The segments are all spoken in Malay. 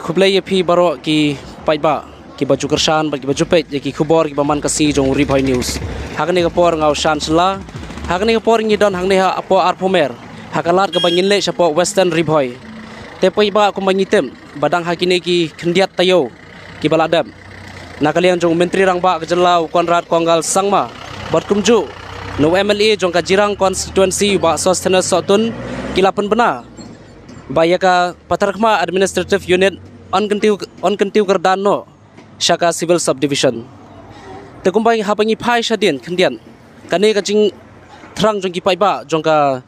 khublai ye phi baro ki paiba ki baju kersan ba baju pet ye ki khubor ki baman kasi jong ri news hagne ga por ngau shan sala hagne ga por ngi don hagne ha apo arphomer hakalar ga bangin le shapo western ri bhai te paiba ku mangitem badang hakine ki khindiat tayo ki baladam nakalian jong menteri rang ba gajlau konrad kongal sangma bat kumju no mla jong ka jirang constituency ba sostenas sotun kilapun bena bayaka patrakma administrative unit onkentiu onkentiu kerdan no shaka civil subdivision te kumpai hapangi phai shadien khandian kane ka jing thrang jong ki paiba jong ka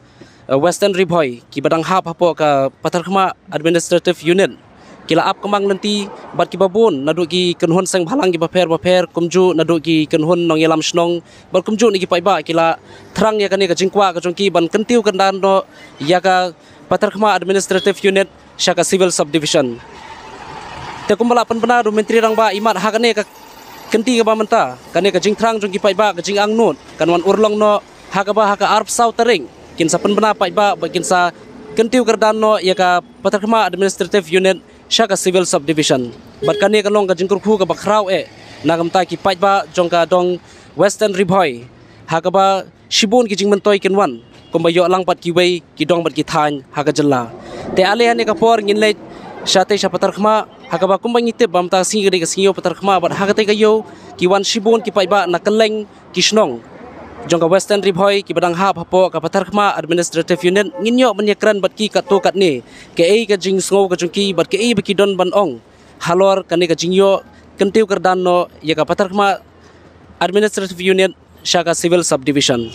uh, western riboy ki badang hap hapo ka pathar khma administrative union kila ap kamang nanti bat ki babun nadu ki kenhon sang bhalang ki bapher bapher kumju nadu ki kenhon nong yalam shnong bar kumju ni ki paiba kila thrang ya kane ka jingkwa ka jong ki ban kentiu kandan no ya ka pathar khma administrative unit shaka civil subdivision te kumbala pan pana do menteri rang ba imat hak ne ka kenti ka ba menta ka ne ka jing thrang jong ki pai ba ka jing ang nut kan wan urlong no hak ba hak arp sau tering kin sa pan pana pai ba ba kin sa kenti ka dan no ya ka patrakma administrative unit sha ka civil subdivision bat ka ne ka long ka jing kurkhu ka bakhrau e nagam ta ki pai ba jong ka dong western riboy hak ba shibun ki jing man toy kin wan kumba yo lang pat ki wei ki dong bat ki thain hak jalla te ale ane ka por ngin le Shate sha patar khma hakaba kumbang ite bamta singi gari singi patar khma bat hakate ga yo ki wan shibon ki paiba nakaleng kishnong jonga western rib hoy ki badang hap hapo ka patar khma administrative unit nginyo menyekran bat ki kato kat ni ke ei ka jing sngo ka jungki bat ke ei ba ki don ban ong halor kane ka jingyo kentiu kardan no ye ka patar khma administrative unit shaka civil subdivision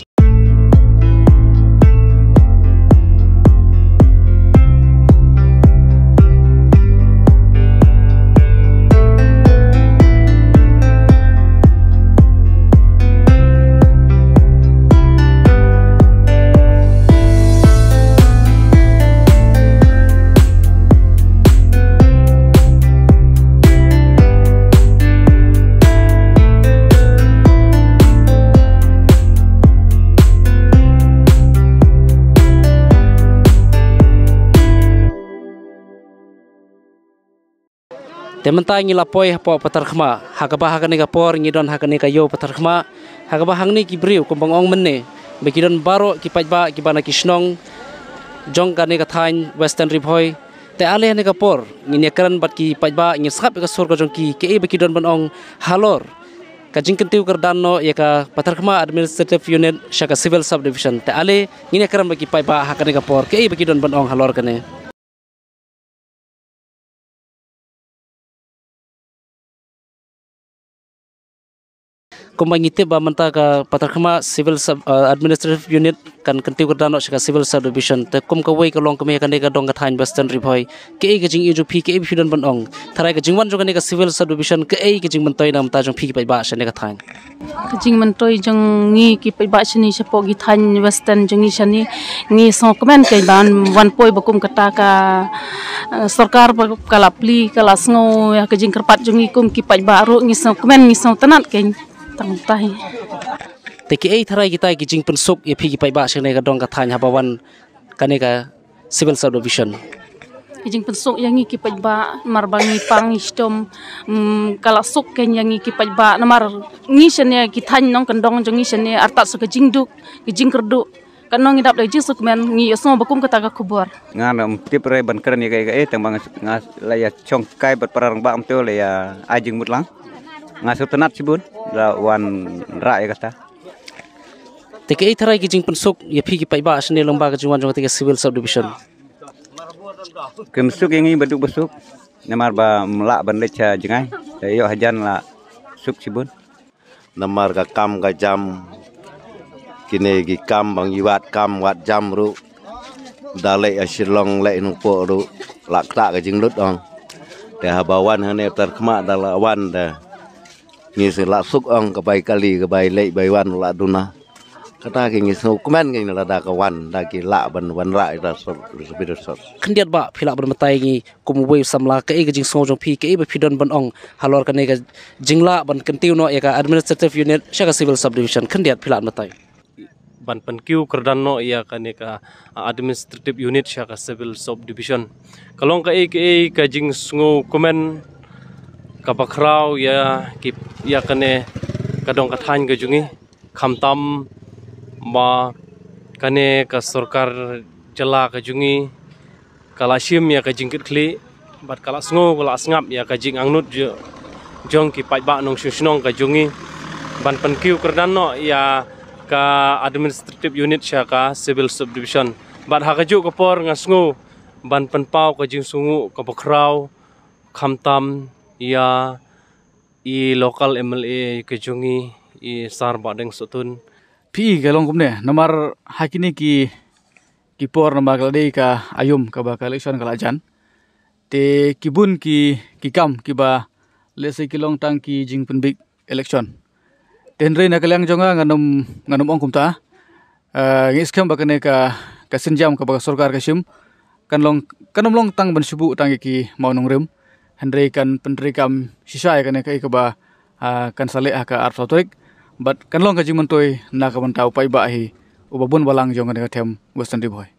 Sementara ni lapoi hapo patarkhma hakaba hakani ka por ni don hakani ka yo patarkhma hakaba hangni ki briu kumbang ong menne bekidon baro ki pajba ki bana ki snong jong kane ka thain western ribhoi te ale hani ka por ni nekran bat ki pajba ni sap ka sor ka jong ki ke e bekidon ban ong halor ka jingkin tiu kar danno ye ka patarkhma administrative unit shaka civil subdivision te ale ni nekran ba ki pajba hakani ka por ke e bekidon ban ong halor kane kumbang ite ba manta ka patrakhma civil sub uh, administrative unit kan kanti ko dano shika civil sub division te kum ka wei ka long kame ka ne ka dong ka thain bastan ri bhoi ke ei ka jing ju phi ke ei phidon ban ong tharai ka jingwan jo ka ne ka civil sub division ke ei ka jing man toi nam ta jong phi ki pai ba shane ka thain ka jing man toi jong ngi ki pai ba shani sha po gi thain bastan jong ngi shani ngi so kman ke ban wan poi uh, ba ya kum ka ta ka sarkar ba ka la pli ka la sngo ya ka jing kar pat jong ngi kum ki pai ba ro ngi so kman ngi so tanat ke tang tai te ki ei tharai ki tai ki jing pen sok e phi ki pai ba se ne ga dong ka thain ha ba wan ka ne ka civil service vision ki jing pen sok yang ki pai ba mar ba ngi pang istom mm, kala sok ken yang ki pai ba na mar ngi se ne ki thain nong kan dong jong ngi se ne ar ta so ka jing duk ki jing ker duk kan nong idap de ji sok men ngi so ba kum ka ta ga khubor nga na tip re ban kran ye ga e tang ba nga la ya chong kai ba parang ba am to le ya a jing mut lang ngasu tenat sibun da wan ra ya kata teke i tharai kijing pensuk ye phi ki pai ba asne lomba ka jiwan jong teke civil sub division kem suk ingi e beduk besuk nemar ba mla ban lecha jingai yo hajan la suk sibun nemar ka kam ga jam kine gi kam bang iwat kam wat jam ru dalai asilong le nu po ru lak tak ka jing lut ong te habawan hane tar khma dalawan da la, ngi si la suk ang ka bai kali ka bai lei bai wan la duna kata ki ngi so comment ngi la da ka wan da ki la ban wan ra da so bit so khndiat ba phila ban matai ngi kum wei sam la ka e ga jing so jong phi ka e ba phi don ban ong halor ka ne ga jing la ban kan tiu no e ka administrative unit sha ka civil subdivision khndiat phila matai ban pan kiu kardan no ya ka ne ka administrative unit sha ka civil subdivision kalong ka e ka jing so comment kapakraw ya kip ya kane kadong kathan ga jungi khamtam ma kane ka sarkar jala ga jungi kalashim ya ka jingkit khli bat kala sngo kala sngap ya ka jing angnut jo jong ki paiba nong shushnong ga jungi ban pan kiu kardan no ya ka administrative unit sha ka civil subdivision bat ha ga ju ko por nga sngo ban pan pau ka jing sungu ka bokraw khamtam ia i lokal MLA kejungi i sar badeng sutun pi galong kumne nomor hakini ki kipor nomor kalde ka ayum ka ba election kalajan te kibun ki kikam ki ba lese kilong tang ki jing big election tenre nakalang jonga nganum nganum ong kumta ah, ngiskem ba kane ka kasinjam ka ba sorkar ka shim kanlong kanum long tang ban shubu tang ki maunung rim Henry kan pendiri kam sisa ya kan ya kai kaba kan salik ha ka arf satuik. But kan long kajing mentui na ka mentau pai ba hi ubabun balang jong ka tem western di boy.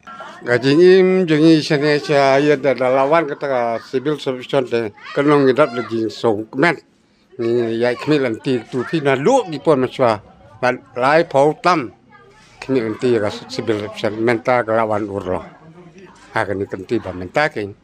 Kajing im jong i sene sia ya da da lawan ka ta civil solution de kan long i dat lagi song men. Ni ya kmi lan ti tu pi na lu di pon ma swa. Ah. Ban lai pau tam kmi lan ti ka civil solution men ta ka lawan urlo. Ha ka ni kan ti ba men ta kin.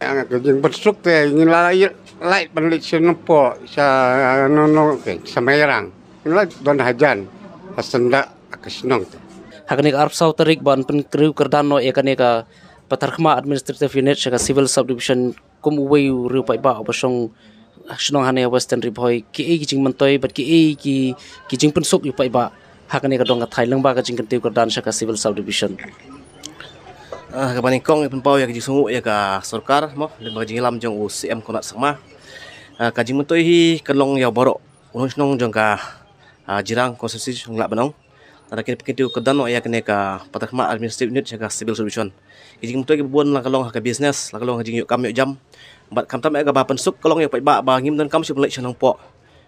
Ang kajing bersuk tu eh. ingin lalai lai penlit senopo sa nono sa merang. Inilah don hajan pasenda kesenang tu. Hakni Arab Saudi terik ban pen kriu kerdan no ekaneka eh, patarkma administrative unit sa civil subdivision kum uwi riu pai ba obasong eh, senang hanya western ribhoi ki ki jing mentoi but ki ki ki jing pen sok yupai ba hakni ka donga thailang ba ka jing kentiu kerdan sa civil subdivision. Ah, kapan ikong ipun pau ya kaji sungu ya ka sorkar mo lim kaji ngilam jong u CM konat sama. Ah, kaji mo hi kelong ya borok unus nong jong ka ah, jirang konsesi jong lak benong. Ada kini pikir tu kedano ya kene ka patah ma administrative unit ya civil solution. Kaji mo ki buan lang kelong ka business lang kelong kaji yuk kam yuk jam. Bat kam tam ya ka bapen suk kelong ya pa iba ba ngim dan kam si pelik shanong po.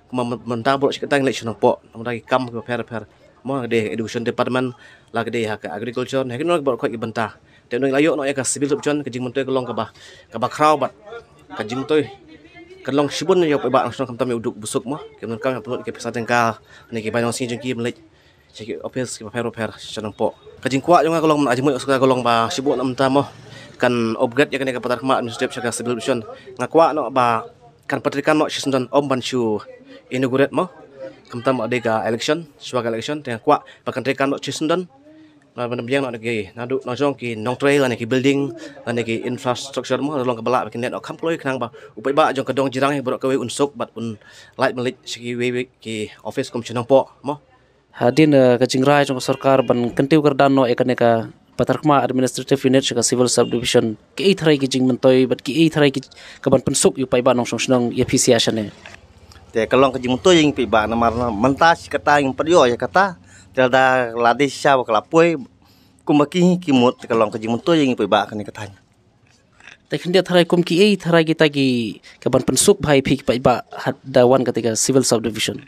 Kuma mentah borok si ketang lek senang pok, Namun lagi kam ke per per. Mo ada education department lagi deh ya ka agriculture. Nah kini lagi borok kok ibentah. แต่หนุ่ยลายโยนอยากสิบิลสุจนกับจิงมันตัวก็ลองกับบะกับบะคราวบัดกับจิงตัวก็ลองชิบุนยกไปบะช่วงคำตอบมีอุดุบุสุกมั้งเก็บนุ่งกางเก็บนุ่งเก็บสัตว์เดงกาในเก็บใบนองซีจังกีมันเล็กเช็คออฟฟิศเก็บแพร์รูแพร์ชั้นนั่งโปะกับจิงกว่าจังก็ลองอาจจะมือสุดก็ลองบะชิบุนอันตามมั้งกันอัปเกรดยังกันในกับปัตตานีสุดเด็ดชักสิบิลสุจนงักว่าเนาะบะกันปฏิกันเนาะชิสุนันอมบันชูอินดูเกรดมั้งคำตอบมาเด็กกับเอเล็กชันสวากเอเล็กชันแต่งักว่าบะกันปฏิกันเนาะชิสุนันอ lan ban biang nak ki na du nak jong ki nong trail lan ki building lan ki infrastructure mo long ka balak ki net kam kloi knang ba upai ba jong ka dong jirang bro ka we un sok bat un light malik ki we we ki office kom chinang po mo hadin eh, ka jingrai jong sarkar ban kentiu kar dan no ekane ka patarkma administrative unit ka civil subdivision ki ei thrai ki jing man toy bat ki ei thrai ki ka ban pun sok upai ba nong song snong epc ashane te kalong ka jing toy jing pi ba na mar na mentas kata yang perdoya kata Jalda ladi sya bak lapoi kumaki ki mut ka long kaji mutu yang ipai ba ka ni katanya. Tai khandi tharai kum ki ei tharai ki tagi ka ban pen suk bhai phi ki ba hat dawan ketika civil subdivision.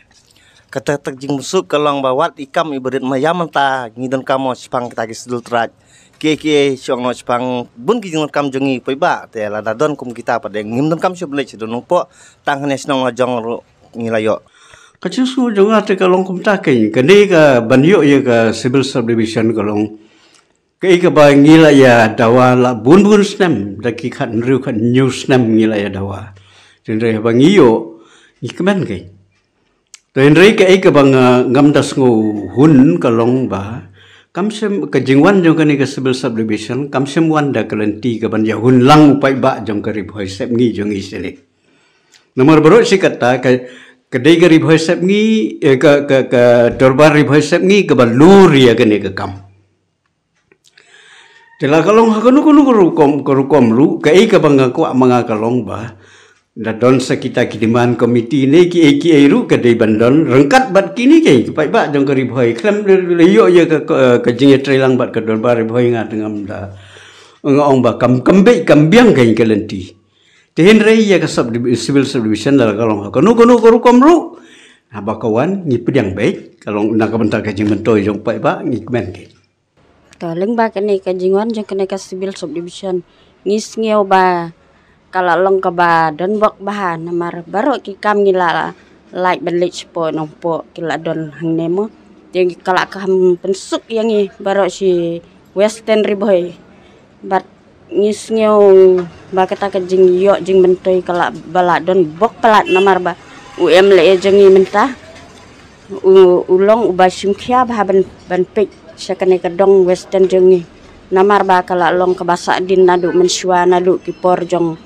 Kata tak jing musuk ka long bawat ikam ibarit mayam ta ngidon kamo sipang ki tagi sedul trat. Ki ki syong no sipang bun ki jingon kam jongi ipai ba te ladadon kum kita pada ngimdon kam syobleh sedul nupo tang hanes nong jong ngilayo ka jangan su jong a te ka long kum ta ke ka ne ka ban yo ya ka civil subdivision ka long ka i ka la ya da la bun bun snem da ki khat ru khat new snem ngi la ya da wa tin re ba ngi yo ngi ka man ke to ngam das ngo hun ka ba kam sem ka jingwan jong ka ni ka civil subdivision kam sem wan da ka lenti hun lang pai ba jong ka ri bhoi sep ngi Nomor berut si kata, kaya, kedai ke ribai sep ni eh, ke ke ke dorbar ribai sep ni ke balur ya kene ke kam telah kalong ha kunu kunu kerukom kerukom lu ke ai eh ke bangga ku amanga kalong ba da lah don sekita kidiman komiti ni ki ai ki ai ru kedai bandon rengkat bat kini ke ke pai ba jong ke ribai klem leyo ya ke ke jinge trilang bat ke dorbar ribai ngat lah. ngam da ngong ba kam kambe kambiang ke ke lentih Dihin raya ke sub civil subdivision dalam kalong hal. Kenu kenu kuru kamru. Apa kawan ngipir yang baik. Kalong nak kebentar kajing bentoy jong pak pak ngikmen ke. Kaleng ba kene kajing wan jong kene ke civil subdivision. Ngis ngiau ba. Kalau long ke ba dan bok bahan. Namar baru kikam ngila lah. Light belich po nong po kila don hang nemo. Yang kalau kam pensuk yang ni baru si western riboy. But ngisnyong baka ta jing yo jing mentoy kala bala don bok palat namar ba um le jing minta ulong uba sim khia ba ban ban pe sakane ka dong western jing namar ba kala long ka basa din nadu menswa nadu ki por jong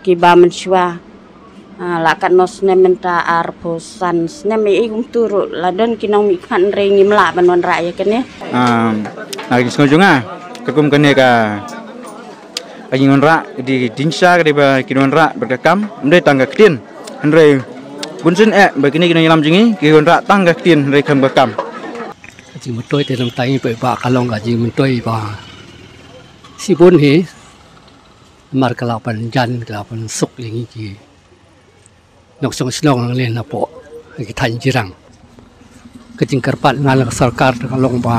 ki ba menswa ha, la kan nos ne menta ar posan ne mi ikum turu la don kinong mi kan rengi mla banon raya kene um lagi sungjunga kekum kene ka ai ngon ra di din sha ga ba ki ngon ra ba ka kam nde tang ga ktin nre bun sin e ba ki ni ngon lam jingi ki ngon ra tang ga ktin nre kham ba kam ji mo toy te lam tai ni pe ba ka long ga ji mo toy ba si bun he mar ka la pan jan ka la pan suk ling ji ki nok song slong ang len na po ki thain ji rang ka jing kar pat ngal ka sarkar ka long ba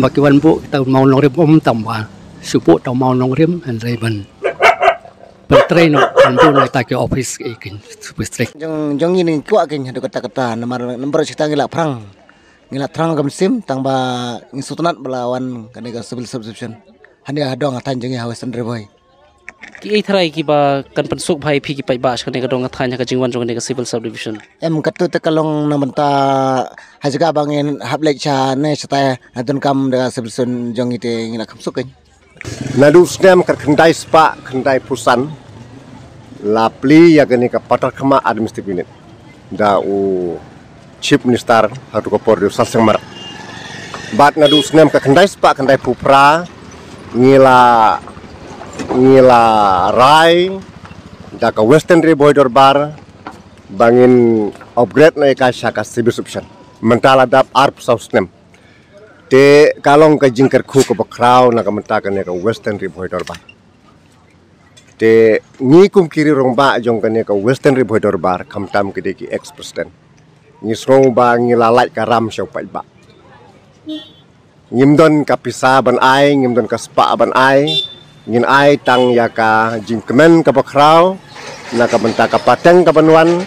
ba ki wan bu ta mau long re bom tam ba សុពតមកក្នុងរៀមហើយវិញបន្ត្រីនៅខាងទូនៅតែគេអอฟហ្វិសគេគេសុពស្រីយ៉ាងយ៉ាងនេះគួរគេហៅកតកតានំរនំរជាតាងិឡាផ្រាំងងិឡាត្រាំងកំសិមតាំងបាងិសុតណាត់បឡាវ៉ាន់កានេកសិវិលសុបសិបសិនហានេះអាដងអាតាញ់ជាងហៅសិនរីបយគីអីត្រៃគីបាកាន់បន្សុខភ័យភីគីបៃបាឆ្កានេកដងអាតាញ់កាជីងវ៉ាន់ជាងនេកសិវិលសុបសិបសិនអឹមកតទៅកលងនំតាហាជកាបងិនហាប់លេចឆាណេឆតែអាទុនកំដកសិបសិនជាងនេះទេងិឡាកំសុខគេ Nadu snem kat kendai spa, kendai pusan. Lapli ya gani ke patar kema administrative unit. Da u chief minister hatu ke por dosal semar. Bat nadu snem kat kendai spa, kendai pupra. Ngila ngila rai da ke western ri border bar bangin upgrade na ka shaka subscription. Mentala dap arp sausnem te kalong ka jingkar khu ko bakrao na kamta ka ne ka western reporter ba te ni kum kiri rong ba jong ka ne ka western reporter bar kamtam ke deki express ten ni srong ba ni lalai ka ram sho pa ba ngimdon ka pisa ban ai ngimdon ka spa ban ai ngin ai tang ya ka jingkmen ka bakrao na ka menta ka pateng ka banwan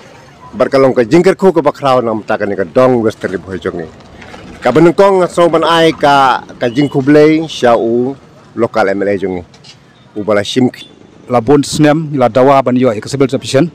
berkalong ka jingkar khu ko bakrao na menta ka ne ka dong western reporter jong ni Kak Benengkong so ban ai ka ka jing kublei shau lokal MLA jong ni. Ubala sim la bon snem la dawa ban yo ka sebel sufficient.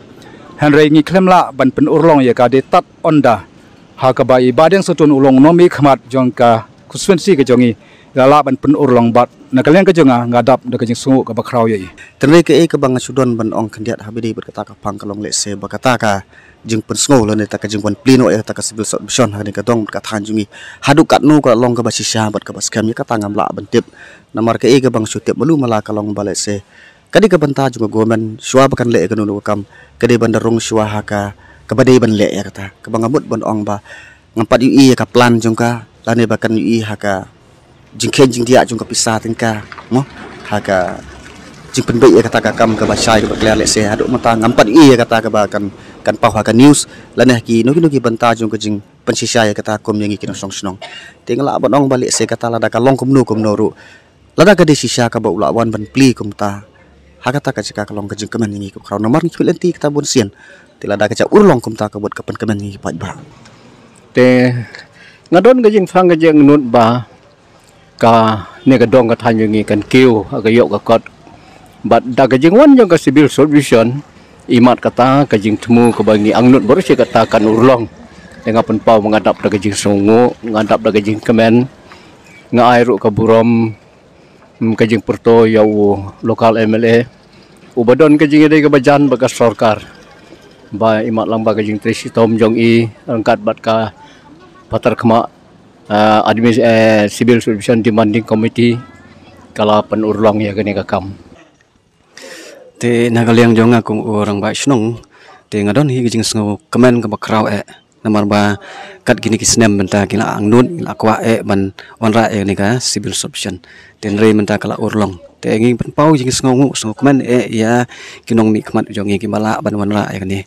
Henry ngi klem la ban pen urlong ya ka detat onda. Ha ka bai badeng sutun ulong nomi khmat jong ka kuswensi ka jong ni. La la ban pen urlong bat na kalian ka jong a ngadap de ka jing sungu ka bakrau ye. Tenai ka e ka bang sudon ban ong kandiat habidi berkata ka pangkalong le se berkata ka. Uh, jing pun sngo lane ta ka jing wan plino ya ta ka civil submission ha lah ni ka dong ka than jungi hadu ka nu ka long ka ba sisha bat ka bas kam ka tangam la ban tip namar ka e ka bang sutep malu mala ka long bale se ka di ka banta jung gomen shwa ba kan le ka nu ka kam ka di bandarung shwa ha ka ka ba di ban le ya ka ta ka bang amut ban ong ba ngampat yu i e ya ka plan jung ka lane ba kan yu i e ha ka jing khen jing dia jung ka pisa tin ka mo ha ka jing pun bai ya ka ta ka kam ka ba shai ka ba le se hadu mata ngampat i e ya ka ta ka ba kan กันเป่าหากันนิวส์และเนี่ยกีนุกินุกีบรรทัดจงก็จริงปัญชิชายกตาคมยังกินน้องชงติงละบ่อนองบาลิเซกตาละดักลองคุมนูคุมนรุละดักดิชิชากับอุลาวันบันปลีคุมตาหากตากระจกกลองกระจิงกันยังกีกับคราวนมาร์นคิดเล่นตีกตาบุญเซียนติละดักจะอุลองคุมตากับบทกับปันกันยังกีปัดบ่าแต่งาดอนกระจิงฟังกระจิงนุนบ่ากาเนี่ยกระดองกระทันยังกีกันเกี่ยวกระยกกระกอดบัดดักกระจิงวันยังกระสิบิลโซลูชั่น imat kata kajing temu ke bagi angnut baru saya katakan urlong dengan penpau mengadap dah kajing sungu mengadap dah kajing kemen ngairuk ke buram hmm, kajing perto yau lokal MLA ubadon kajing ide ke bajan bagas sorkar ba imat lamba kajing tresi tom jong i angkat bat ka patar kema uh, eh, eh, civil solution demanding committee kala pen urlong ya kene kakam te nagaliang jonga kung orang ba shnong te ngadon hi gijing sngo kemen ka bakraw e namar ba kat gini kisnem menta kila ang nun kila kwa e ban onra e ni ka civil subsection te nre menta kala urlong te ngin pan pau jing sngo ngu sngo kemen e ya kinong mi kemat jong ngi kimala ban wanra e ni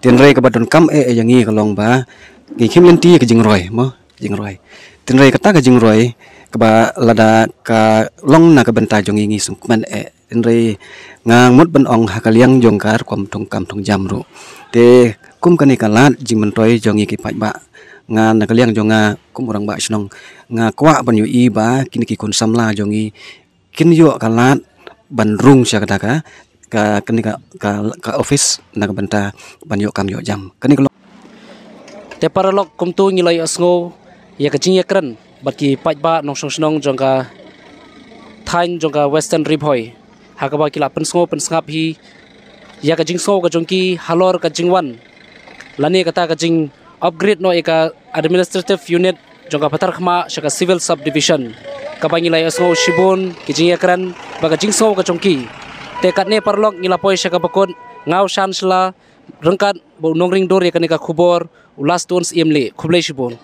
te nre ka badon kam e yang ngi kalong ba ngi kim lenti ke jing roy mo jing roy te nre kata ka jing roy kaba lada ka long na ka banta jong ingi sungman e eh, inre ngang mot ban ong hakaliang jongkar kwam tong kam tong jamru te kum kani ka lat jingman toy jong ingi paj ba nga nakaliang jonga kum urang ba sinong nga kwa ban yu i ba kin ki kun samla jong i kin yo ka lat ban rung sya ka ka kani ka ka, ka office na ka banta ban yo kam yo jam kani ka te paralok kum tu nilai asngo ya kajing ya keren baki pai ba nong song snong jong ka thain jong ka western rib hoi ha ka ba ki la pen song pen sang phi ya ka jing so ka jong ki halor ka jing wan la ne ka ta ka jing upgrade no eka administrative unit jong ka patar khma sha ka civil subdivision ka ba ngi la so shibun ki jing ya kran ba ka jing so ka jong ki te ka ne par long ngi la poi sha ka bakon ngau shan shla rengkat bo nong ring dor ya ka ne ka khubor ulas tones imli khublai shibun